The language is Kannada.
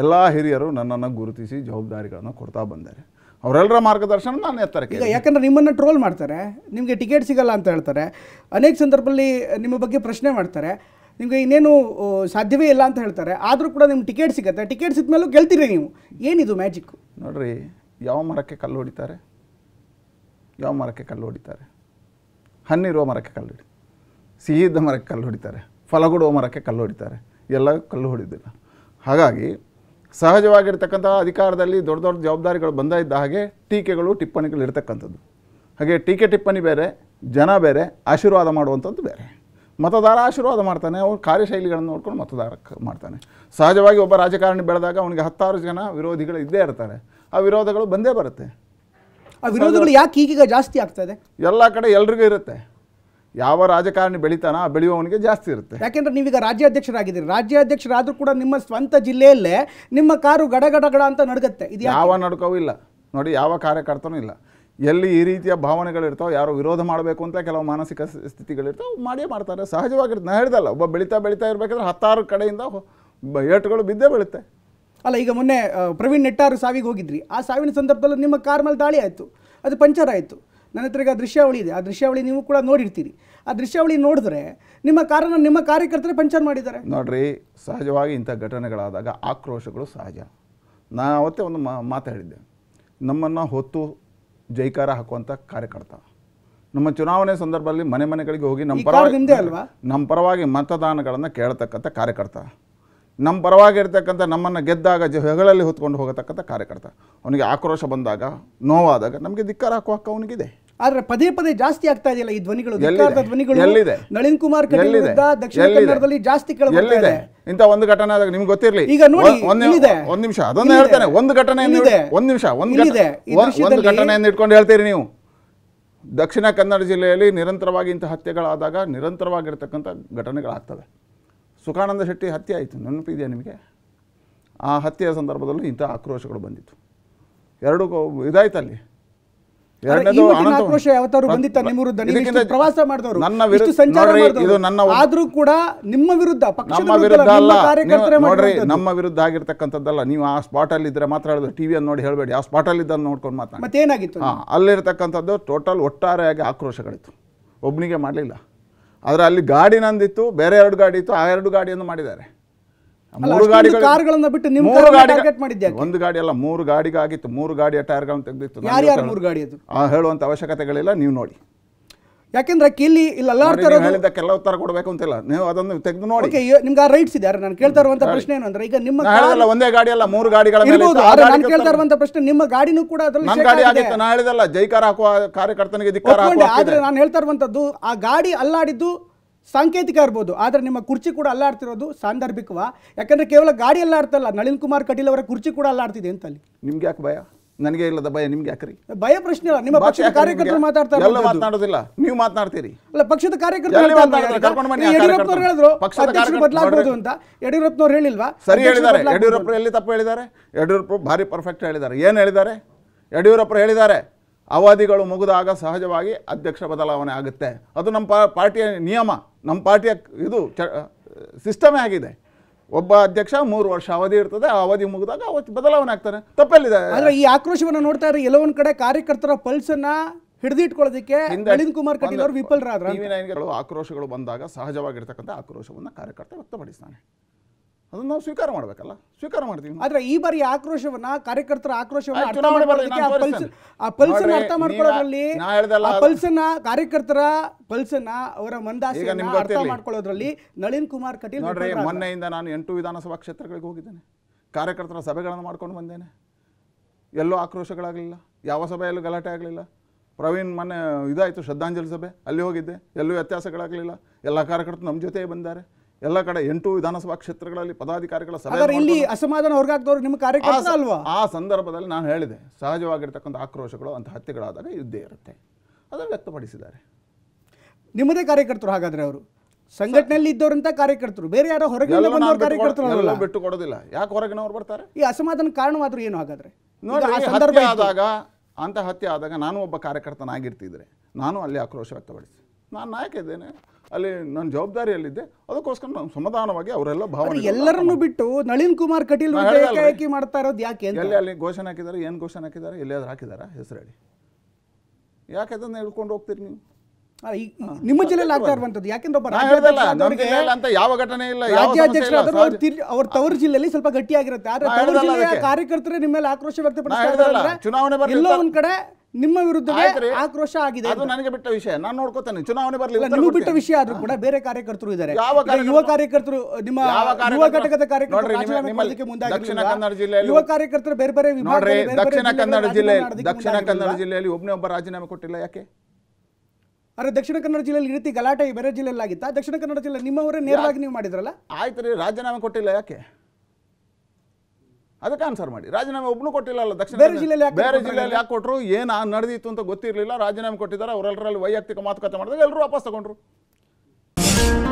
ಎಲ್ಲ ಹಿರಿಯರು ನನ್ನನ್ನು ಗುರುತಿಸಿ ಜವಾಬ್ದಾರಿಗಳನ್ನು ಕೊಡ್ತಾ ಬಂದಾರೆ ಅವರೆಲ್ಲರ ಮಾರ್ಗದರ್ಶನ ನಾನು ಎತ್ತರಕ್ಕೆ ಈಗ ಯಾಕಂದರೆ ನಿಮ್ಮನ್ನು ಟ್ರೋಲ್ ಮಾಡ್ತಾರೆ ನಿಮಗೆ ಟಿಕೆಟ್ ಸಿಗಲ್ಲ ಅಂತ ಹೇಳ್ತಾರೆ ಅನೇಕ ಸಂದರ್ಭದಲ್ಲಿ ನಿಮ್ಮ ಬಗ್ಗೆ ಪ್ರಶ್ನೆ ಮಾಡ್ತಾರೆ ನಿಮಗೆ ಇನ್ನೇನು ಸಾಧ್ಯವೇ ಇಲ್ಲ ಅಂತ ಹೇಳ್ತಾರೆ ಆದರೂ ಕೂಡ ನಿಮ್ಗೆ ಟಿಕೆಟ್ ಸಿಗುತ್ತೆ ಟಿಕೆಟ್ ಸಿಕ್ಕ ಮೇಲೂ ಗೆಲ್ತೀರಿ ನೀವು ಏನಿದು ಮ್ಯಾಜಿಕ್ಕು ನೋಡಿರಿ ಯಾವ ಮರಕ್ಕೆ ಕಲ್ಲು ಹೊಡಿತಾರೆ ಯಾವ ಮರಕ್ಕೆ ಕಲ್ಲು ಹೊಡಿತಾರೆ ಹಣ್ಣಿರುವ ಮರಕ್ಕೆ ಕಲ್ಲು ಹೊಡಿ ಸಿಹಿದ್ದ ಮರಕ್ಕೆ ಕಲ್ಲು ಹೊಡಿತಾರೆ ಫಲಗೊಡುವ ಮರಕ್ಕೆ ಕಲ್ಲು ಹೊಡಿತಾರೆ ಎಲ್ಲ ಕಲ್ಲು ಹೊಡಿದಿಲ್ಲ ಹಾಗಾಗಿ ಸಹಜವಾಗಿರ್ತಕ್ಕಂಥ ಅಧಿಕಾರದಲ್ಲಿ ದೊಡ್ಡ ದೊಡ್ಡ ಜವಾಬ್ದಾರಿಗಳು ಬಂದ ಇದ್ದ ಹಾಗೆ ಟೀಕೆಗಳು ಟಿಪ್ಪಣಿಗಳು ಇರ್ತಕ್ಕಂಥದ್ದು ಹಾಗೆ ಟೀಕೆ ಟಿಪ್ಪಣಿ ಬೇರೆ ಜನ ಬೇರೆ ಆಶೀರ್ವಾದ ಮಾಡುವಂಥದ್ದು ಬೇರೆ ಮತದಾರ ಆಶೀರ್ವಾದ ಮಾಡ್ತಾನೆ ಅವ್ರ ಕಾರ್ಯಶೈಲಿಗಳನ್ನು ನೋಡ್ಕೊಂಡು ಮತದಾರ ಮಾಡ್ತಾನೆ ಸಹಜವಾಗಿ ಒಬ್ಬ ರಾಜಕಾರಣಿ ಬೆಳೆದಾಗ ಅವನಿಗೆ ಹತ್ತಾರು ಜನ ವಿರೋಧಿಗಳು ಇದ್ದೇ ಇರ್ತಾರೆ ಆ ವಿರೋಧಗಳು ಬಂದೇ ಬರುತ್ತೆ ಆ ವಿರೋಧಗಳು ಯಾಕೆ ಈಗೀಗ ಜಾಸ್ತಿ ಆಗ್ತದೆ ಎಲ್ಲ ಕಡೆ ಎಲ್ರಿಗೂ ಇರುತ್ತೆ ಯಾವ ರಾಜಕಾರಣಿ ಬೆಳಿತಾನ ಆ ಬೆಳೆಯುವವನಿಗೆ ಜಾಸ್ತಿ ಇರುತ್ತೆ ಯಾಕೆಂದ್ರೆ ನೀವೀಗ ರಾಜ್ಯಾಧ್ಯಕ್ಷರಾಗಿದ್ದೀರಿ ರಾಜ್ಯಾಧ್ಯಕ್ಷರಾದರೂ ಕೂಡ ನಿಮ್ಮ ಸ್ವಂತ ಜಿಲ್ಲೆಯಲ್ಲೇ ನಿಮ್ಮ ಕಾರು ಗಡಗಡಗಡ ಅಂತ ನಡಗುತ್ತೆ ಇದು ಯಾವ ನಡುಕವೂ ಇಲ್ಲ ನೋಡಿ ಯಾವ ಕಾರ್ಯಕರ್ತನೂ ಇಲ್ಲ ಎಲ್ಲಿ ಈ ರೀತಿಯ ಭಾವನೆಗಳಿರ್ತಾವೆ ಯಾರು ವಿರೋಧ ಮಾಡಬೇಕು ಅಂತ ಕೆಲವು ಮಾನಸಿಕ ಸ್ಥಿತಿಗಳಿರ್ತಾವೆ ಮಾಡೇ ಮಾಡ್ತಾರೆ ಸಹಜವಾಗಿರ್ತದೆ ನಾ ಹೇಳ್ದಲ್ಲ ಒಬ್ಬ ಬೆಳೀತಾ ಬೆಳೀತಾ ಇರಬೇಕಾದ್ರೆ ಹತ್ತಾರು ಕಡೆಯಿಂದ ಏಟುಗಳು ಬಿದ್ದೇ ಬೀಳುತ್ತೆ ಅಲ್ಲ ಈಗ ಮೊನ್ನೆ ಪ್ರವೀಣ್ ನೆಟ್ಟಾರು ಸಾವಿಗೆ ಹೋಗಿದ್ರಿ ಆ ಸಾವಿನ ಸಂದರ್ಭದಲ್ಲಿ ನಿಮ್ಮ ಕಾರ್ ಮೇಲೆ ದಾಳಿ ಆಯಿತು ಅದು ಪಂಚರ್ ಆಯಿತು ನನ್ನ ಹತ್ರ ಆ ದೃಶ್ಯಾವಳಿ ಇದೆ ಆ ದೃಶ್ಯಾವಳಿ ನೀವು ಕೂಡ ನೋಡಿರ್ತೀರಿ ಆ ದೃಶ್ಯಾವಳಿ ನೋಡಿದ್ರೆ ನಿಮ್ಮ ಕಾರನ್ನು ನಿಮ್ಮ ಕಾರ್ಯಕರ್ತರೇ ಪಂಚರ್ ಮಾಡಿದ್ದಾರೆ ನೋಡ್ರಿ ಸಹಜವಾಗಿ ಇಂಥ ಘಟನೆಗಳಾದಾಗ ಆಕ್ರೋಶಗಳು ಸಹಜ ನಾನು ಅವತ್ತೇ ಒಂದು ಮಾತಾಡಿದ್ದೆ ನಮ್ಮನ್ನು ಹೊತ್ತು ಜೈಕಾರ ಹಾಕುವಂಥ ಕಾರ್ಯಕರ್ತ ನಮ್ಮ ಚುನಾವಣೆ ಸಂದರ್ಭದಲ್ಲಿ ಮನೆ ಮನೆಗಳಿಗೆ ಹೋಗಿ ನಮ್ಮ ಪರವಾಗಿ ನಮ್ಮ ಪರವಾಗಿ ಮತದಾನಗಳನ್ನು ಕೇಳತಕ್ಕಂಥ ಕಾರ್ಯಕರ್ತ ನಮ್ಮ ಪರವಾಗಿರ್ತಕ್ಕಂಥ ನಮ್ಮನ್ನು ಗೆದ್ದಾಗ ಹೆಗಳಲ್ಲಿ ಹೊತ್ಕೊಂಡು ಹೋಗತಕ್ಕಂಥ ಕಾರ್ಯಕರ್ತ ಅವನಿಗೆ ಆಕ್ರೋಶ ಬಂದಾಗ ನೋವಾದಾಗ ನಮಗೆ ಧಿಕ್ಕಾರ ಹಾಕುವ ಹಕ್ಕ ಅವನಿಗಿದೆ ಆದ್ರೆ ಪದೇ ಪದೇ ಜಾಸ್ತಿ ಆಗ್ತಾ ಇದೆಯಲ್ಲ ಈ ಧ್ವನಿಗಳು ಧ್ವನಿಗಳು ಎಲ್ಲಿದೆ ನಳಿನ್ ಕುಮಾರ್ ದಕ್ಷಿಣ ಕನ್ನಡದಲ್ಲಿ ಜಾಸ್ತಿ ಎಲ್ಲಿದೆ ಇಂಥ ಒಂದು ಘಟನೆ ಆದಾಗ ನಿಮ್ಗೆ ಗೊತ್ತಿರಲಿ ಈಗ ನೋಡಿ ಒಂದ್ ನಿಮಿಷ ಅದನ್ನ ಹೇಳ್ತಾನೆ ಒಂದು ಘಟನೆ ಒಂದ್ ನಿಮಿಷ ಒಂದು ಘಟನೆ ಇಟ್ಕೊಂಡು ಹೇಳ್ತೀರಿ ನೀವು ದಕ್ಷಿಣ ಕನ್ನಡ ಜಿಲ್ಲೆಯಲ್ಲಿ ನಿರಂತರವಾಗಿ ಇಂಥ ಹತ್ಯೆಗಳಾದಾಗ ನಿರಂತರವಾಗಿರ್ತಕ್ಕಂಥ ಘಟನೆಗಳಾಗ್ತವೆ ಸುಖಾನಂದ ಶೆಟ್ಟಿ ಹತ್ಯೆ ಆಯಿತು ನೆನಪಿದೆಯಾ ನಿಮಗೆ ಆ ಹತ್ಯೆಯ ಸಂದರ್ಭದಲ್ಲೂ ಇಂಥ ಆಕ್ರೋಶಗಳು ಬಂದಿತ್ತು ಎರಡು ಇದಾಯ್ತಲ್ಲಿ ನಮ್ಮ ವಿರುದ್ಧ ಆಗಿರ್ತಕ್ಕಂಥದ್ದಲ್ಲ ನೀವು ಆ ಸ್ಪಾಟ್ ಅಲ್ಲಿ ಇದ್ರೆ ಮಾತ್ರ ಟಿವಿ ಟಿವಿಯನ್ನು ನೋಡಿ ಹೇಳಬೇಡಿ ಆ ಸ್ಪಾಟ್ ಅಲ್ಲಿ ಇದನ್ನು ನೋಡ್ಕೊಂಡು ಮಾತಾಡಿ ಅಲ್ಲಿರ್ತಕ್ಕಂಥದ್ದು ಟೋಟಲ್ ಒಟ್ಟಾರೆಯಾಗಿ ಆಕ್ರೋಶಗಳಿತ್ತು ಒಬ್ಬನಿಗೆ ಮಾಡಲಿಲ್ಲ ಆದರೆ ಅಲ್ಲಿ ಗಾಡಿ ನಂದಿತ್ತು ಬೇರೆ ಎರಡು ಗಾಡಿ ಇತ್ತು ಆ ಎರಡು ಗಾಡಿಯನ್ನು ಮಾಡಿದ್ದಾರೆ ಮೂರು ಗಾಡಿ ಕಾರ್ಗಳನ್ನು ಬಿಟ್ಟು ನಿಮ್ಮ ಮೂರು ಗಾಡಿ ಮಾಡಿದ್ದೆ ಒಂದು ಗಾಡಿ ಅಲ್ಲ ಮೂರು ಗಾಡಿಗಾಗಿತ್ತು ಮೂರು ಗಾಡಿಯ ಟೈರ್ಗಳನ್ನು ತೆಗೆದಿತ್ತು ಹೇಳುವಂಥ ಅವಶ್ಯಕತೆಗಳಿಲ್ಲ ನೀವು ನೋಡಿ ಯಾಕಂದ್ರೆ ಕಿಲಿ ಇಲ್ಲ ಅಲ್ಲಾಡ್ತಾ ಇರೋದು ಕೆಲವು ಉತ್ತರ ಕೊಡಬೇಕು ಅಂತಿಲ್ಲ ನೀವು ಅದನ್ನು ತೆಗೆದು ನೋಡಿ ನಿಮ್ಗೆ ಆ ರೈಟ್ಸ್ ಇದೆ ನಾನು ಕೇಳ್ತಾ ಇರುವಂತ ಪ್ರಶ್ನೆ ಏನು ಅಂದ್ರೆ ಈಗ ನಿಮ್ಮ ಒಂದೇ ಗಾಡಿ ಅಲ್ಲ ಮೂರು ಗಾಡಿಗಳ ಇರುವಂತ ಪ್ರಶ್ನೆ ನಿಮ್ಮ ಗಾಡಿನೂ ಕೂಡ ಅದರಲ್ಲಿ ಹೇಳಿದಲ್ಲ ಜೈಕಾರ ಹಾಕುವ ಕಾರ್ಯಕರ್ತನಿಗೆ ಆದ್ರೆ ನಾನು ಹೇಳ್ತಾ ಇರುವಂತದ್ದು ಆ ಗಾಡಿ ಅಲ್ಲಾಡಿದ್ದು ಸಾಂಕೇತಿಕ ಇರ್ಬೋದು ಆದ್ರೆ ನಿಮ್ಮ ಕುರ್ಚಿ ಕೂಡ ಅಲ್ಲಾಡ್ತಿರೋದು ಸಾಂದರ್ಭಿಕವಾ ಯಾಕಂದ್ರೆ ಕೇವಲ ಗಾಡಿ ಅಲ್ಲಾಡ್ತಲ್ಲ ನಳಿನ್ ಕುಮಾರ್ ಕಟೀಲ್ ಅವರ ಕುರ್ಚಿ ಕೂಡ ಅಲ್ಲಾಡ್ತಿದೆ ಅಲ್ಲಿ ನಿಮ್ಗೆ ಯಾಕೆ ಭಯ ನನಗೆ ಇಲ್ಲದ ಭಯ ನಿಮ್ಗೆ ಯಾಕ್ರಿ ಭಯ ಪ್ರಶ್ನೆ ಇಲ್ಲ ನಿಮ್ಮ ಪಕ್ಷದ ಕಾರ್ಯಕರ್ತರು ಮಾತಾಡ್ತಾರೆ ಎಲ್ಲ ಮಾತನಾಡೋದಿಲ್ಲ ನೀವು ಮಾತನಾಡ್ತೀರಿ ಅಲ್ಲ ಪಕ್ಷದ ಕಾರ್ಯಕರ್ತರು ಯಡಿಯೂರಪ್ಪನವ್ರು ಹೇಳಿದ್ರು ಪಕ್ಷದ ಬದಲಾಗಬಹುದು ಅಂತ ಯಡಿಯೂರಪ್ಪನವ್ರು ಹೇಳಿಲ್ವಾ ಸರಿ ಹೇಳಿದ್ದಾರೆ ಯಡಿಯೂರಪ್ಪರು ಎಲ್ಲಿ ತಪ್ಪು ಹೇಳಿದ್ದಾರೆ ಯಡಿಯೂರಪ್ಪರು ಭಾರಿ ಪರ್ಫೆಕ್ಟ್ ಹೇಳಿದ್ದಾರೆ ಏನು ಹೇಳಿದ್ದಾರೆ ಯಡಿಯೂರಪ್ಪರು ಹೇಳಿದ್ದಾರೆ ಅವಧಿಗಳು ಮುಗಿದಾಗ ಸಹಜವಾಗಿ ಅಧ್ಯಕ್ಷ ಬದಲಾವಣೆ ಆಗುತ್ತೆ ಅದು ನಮ್ಮ ಪಾರ್ಟಿಯ ನಿಯಮ ನಮ್ಮ ಪಾರ್ಟಿಯ ಇದು ಸಿಸ್ಟಮೇ ಆಗಿದೆ ಒಬ್ಬ ಅಧ್ಯಕ್ಷ ಮೂರು ವರ್ಷ ಅವಧಿ ಇರ್ತದೆ ಆ ಅವಧಿ ಮುಗಿದಾಗ ಅವತ್ತು ಬದಲಾವಣೆ ಆಗ್ತಾನೆ ತಪ್ಪಲ್ಲಿದೆ ಅಂದ್ರೆ ಈ ಆಕ್ರೋಶವನ್ನ ನೋಡ್ತಾ ಇರೋ ಒಂದ್ ಕಡೆ ಕಾರ್ಯಕರ್ತರ ಪಲ್ಸ್ ಅನ್ನ ಹಿಡಿದಿಟ್ಕೊಳ್ಳೋದಕ್ಕೆ ನಳಿನ್ ಕುಮಾರ್ ಕಟೀಲ್ ಅವರು ವಿಫಲರಾದ್ರು ಆಕ್ರೋಶಗಳು ಬಂದಾಗ ಸಹಜವಾಗಿರ್ತಕ್ಕಂಥ ಆಕ್ರೋಶವನ್ನ ಕಾರ್ಯಕರ್ತ ವ್ಯಕ್ತಪಡಿಸ್ತಾನೆ ಅದನ್ನ ನಾವು ಸ್ವೀಕಾರ ಮಾಡ್ಬೇಕಲ್ಲ ಸ್ವೀಕಾರ ಮಾಡ್ತೀವಿ ಆದ್ರೆ ಈ ಬಾರಿ ಆಕ್ರೋಶವನ್ನ ಕಾರ್ಯಕರ್ತರ ಆಕ್ರೋಶವನ್ನ ಅರ್ಥ ಆ ಪಲ್ಸ್ ಆ ಅರ್ಥ ಮಾಡ್ಕೊಳ್ಳೋದ್ರಲ್ಲಿ ಆ ಪಲ್ಸನ್ನ ಕಾರ್ಯಕರ್ತರ ಪಲ್ಸನ್ನ ಅವರ ಮಂದಾಸೆಯನ್ನ ಅರ್ಥ ಮಾಡ್ಕೊಳ್ಳೋದ್ರಲ್ಲಿ ನಳಿನ್ ಕುಮಾರ್ ಕಟೀಲ್ ನೋಡ್ರಿ ಮೊನ್ನೆಯಿಂದ ನಾನು ಎಂಟು ವಿಧಾನಸಭಾ ಕ್ಷೇತ್ರಗಳಿಗೆ ಹೋಗಿದ್ದೇನೆ ಕಾರ್ಯಕರ್ತರ ಸಭೆಗಳನ್ನು ಮಾಡ್ಕೊಂಡು ಬಂದೇನೆ ಎಲ್ಲೋ ಆಕ್ರೋಶಗಳಾಗಲಿಲ್ಲ ಯಾವ ಸಭೆಯಲ್ಲೂ ಗಲಾಟೆ ಆಗಲಿಲ್ಲ ಪ್ರವೀಣ್ ಮೊನ್ನೆ ಇದಾಯಿತು ಶ್ರದ್ಧಾಂಜಲಿ ಸಭೆ ಅಲ್ಲಿ ಹೋಗಿದ್ದೆ ಎಲ್ಲೂ ವ್ಯತ್ಯಾಸಗಳಾಗಲಿಲ್ಲ ಎಲ್ಲ ಕಾರ್ಯಕರ್ತರು ನಮ್ಮ ಜೊತೆ ಬಂದಿದ್ದಾರೆ ಎಲ್ಲ ಕಡೆ ಎಂಟು ವಿಧಾನಸಭಾ ಕ್ಷೇತ್ರಗಳಲ್ಲಿ ಪದಾಧಿಕಾರಿಗಳ ಸಭೆ ಇಲ್ಲಿ ಅಸಮಾಧಾನ ಹೊರಗಾಕ್ದವ್ರು ನಿಮ್ಮ ಕಾರ್ಯಕರ್ತ ಅಲ್ವಾ ಆ ಸಂದರ್ಭದಲ್ಲಿ ನಾನು ಹೇಳಿದೆ ಸಹಜವಾಗಿರ್ತಕ್ಕಂಥ ಆಕ್ರೋಶಗಳು ಅಂತ ಹತ್ಯೆಗಳಾದಾಗ ಯುದ್ಧ ಇರುತ್ತೆ ಅದನ್ನು ವ್ಯಕ್ತಪಡಿಸಿದ್ದಾರೆ ನಿಮ್ಮದೇ ಕಾರ್ಯಕರ್ತರು ಹಾಗಾದ್ರೆ ಅವರು ಸಂಘಟನೆಯಲ್ಲಿ ಇದ್ದವರಂತ ಕಾರ್ಯಕರ್ತರು ಬೇರೆ ಯಾರೋ ಹೊರಗೆ ಬಿಟ್ಟು ಕೊಡೋದಿಲ್ಲ ಯಾಕೆ ಹೊರಗಿನವ್ರು ಬರ್ತಾರೆ ಈ ಅಸಮಾಧಾನ ಕಾರಣವಾದ್ರೂ ಏನು ಹಾಗಾದ್ರೆ ಆದಾಗ ಅಂತ ಹತ್ಯೆ ಆದಾಗ ನಾನು ಒಬ್ಬ ಕಾರ್ಯಕರ್ತನಾಗಿರ್ತಿದ್ರೆ ನಾನು ಅಲ್ಲಿ ಆಕ್ರೋಶ ವ್ಯಕ್ತಪಡಿಸಿ ನಾನು ನಾಯಕ ಇದ್ದೇನೆ ಅಲ್ಲಿ ನನ್ನ ಜವಾಬ್ದಾರಿಯಲ್ಲಿದ್ದೆ ಅದಕ್ಕೋಸ್ಕರ ನಾನು ಸಮಾಧಾನವಾಗಿ ಅವರೆಲ್ಲ ಭಾವನೆ ಎಲ್ಲರನ್ನು ಬಿಟ್ಟು ನಳಿನ್ ಕುಮಾರ್ ಕಟೀಲ್ ಏಕಾಏಕಿ ಮಾಡ್ತಾ ಇರೋದು ಯಾಕೆ ಎಲ್ಲಿ ಅಲ್ಲಿ ಘೋಷಣೆ ಹಾಕಿದ್ದಾರೆ ಏನು ಘೋಷಣೆ ಹಾಕಿದ್ದಾರೆ ಎಲ್ಲಿಯಾದ್ರೂ ಹಾಕಿದಾರ ಹೆಸರು ಯಾಕೆ ಅದನ್ನು ಹೇಳ್ಕೊಂಡು ಹೋಗ್ತೀರಿ ನೀವು ನಿಮ್ಮ ಜಿಲ್ಲೆಯಲ್ಲಿ ಆಗ್ತಾ ಇರುವಂತದ್ದು ಯಾಕೆಂದ್ರೆ ಒಬ್ಬ ಅಂತ ಯಾವ ಘಟನೆ ಇಲ್ಲ ರಾಜ್ಯಾಧ್ಯಕ್ಷರಾದರೂ ಅವ್ರ ತವರು ಜಿಲ್ಲೆಯಲ್ಲಿ ಸ್ವಲ್ಪ ಗಟ್ಟಿಯಾಗಿರುತ್ತೆ ಆದ್ರೆ ತವರು ಜಿಲ್ಲೆಯ ಕಾರ್ಯಕರ್ತರೇ ನಿಮ್ಮ ಮೇಲೆ ಆಕ್ರೋಶ ವ್ಯಕ್ತಪಡಿಸ್ತಾ ಇದ್ದಾರೆ ಎಲ್ಲೋ ಒಂದ್ ಕಡೆ ನಿಮ್ಮ ವಿರುದ್ಧ ಆಕ್ರೋಶ ಆಗಿದೆ ಅದು ನನಗೆ ಬಿಟ್ಟ ವಿಷಯ ನಾನು ನೋಡ್ಕೋತೇನೆ ಚುನಾವಣೆ ಬರಲಿಲ್ಲ ನೀವು ಬಿಟ್ಟ ವಿಷಯ ಆದ್ರೂ ಕೂಡ ಬೇರೆ ಕಾರ್ಯಕರ್ತರು ಇದ್ದಾರೆ ಯುವ ಕಾರ್ಯಕರ್ತರು ನಿಮ್ಮ ಯುವ ಘಟಕದ ಕಾರ್ಯಕರ್ತರು ದಕ್ಷಿಣ ಕನ್ನಡ ಜಿಲ್ಲೆಯಲ್ಲಿ ಯುವ ಕಾರ್ಯಕರ್ತರು ಬೇರೆ ಬೇರೆ ನೋಡ್ರಿ ದಕ್ಷಿಣ ಕನ್ನಡ ಜಿಲ್ಲೆ ದಕ್ಷಿಣ ಕನ್ನಡ ಜಿಲ್ಲೆಯಲ್ಲಿ ಒಬ್ಬನೇ ಒಬ್ಬ ರಾಜೀನಾಮೆ ಕೊಟ್ಟಿಲ್ಲ ಯಾಕೆ ಅರೆ ದಕ್ಷಿಣ ಕನ್ನಡ ಜಿಲ್ಲೆಯಲ್ಲಿ ಈ ರೀತಿ ಗಲಾಟೆ ಬೇರೆ ಜಿಲ್ಲೆಯಲ್ಲಾಗಿತ್ತಾ ದಕ್ಷಿಣ ಕನ್ನಡ ಜಿಲ್ಲೆ ನಿಮ್ಮವರೇ ನೇರವಾಗಿ ನೀವು ಮಾಡಿದ್ರಲ್ಲ ಆಯ್ತು ರೀ ರಾಜೀನಾಮೆ ಕೊಟ್ಟಿಲ್ಲ ಯಾಕೆ ಅದಕ್ಕೆ ಆನ್ಸರ್ ಮಾಡಿ ರಾಜೀನಾಮೆ ಒಬ್ಬನು ಅಲ್ಲ ದಕ್ಷಿಣ ಬೇರೆ ಜಿಲ್ಲೆಯಲ್ಲಿ ಬೇರೆ ಜಿಲ್ಲೆಯಲ್ಲಿ ಯಾಕೆ ಕೊಟ್ಟರು ಏನು ನಡೆದಿತ್ತು ಅಂತ ಗೊತ್ತಿರಲಿಲ್ಲ ರಾಜೀನಾಮೆ ಕೊಟ್ಟಿದ್ದಾರೆ ಅವರೆಲ್ಲರಲ್ಲಿ ವೈಯಕ್ತಿಕ ಮಾತುಕತೆ ಮಾಡಿದಾಗ ಎಲ್ಲರೂ ವಾಪಸ್ ತಗೊಂಡ್ರು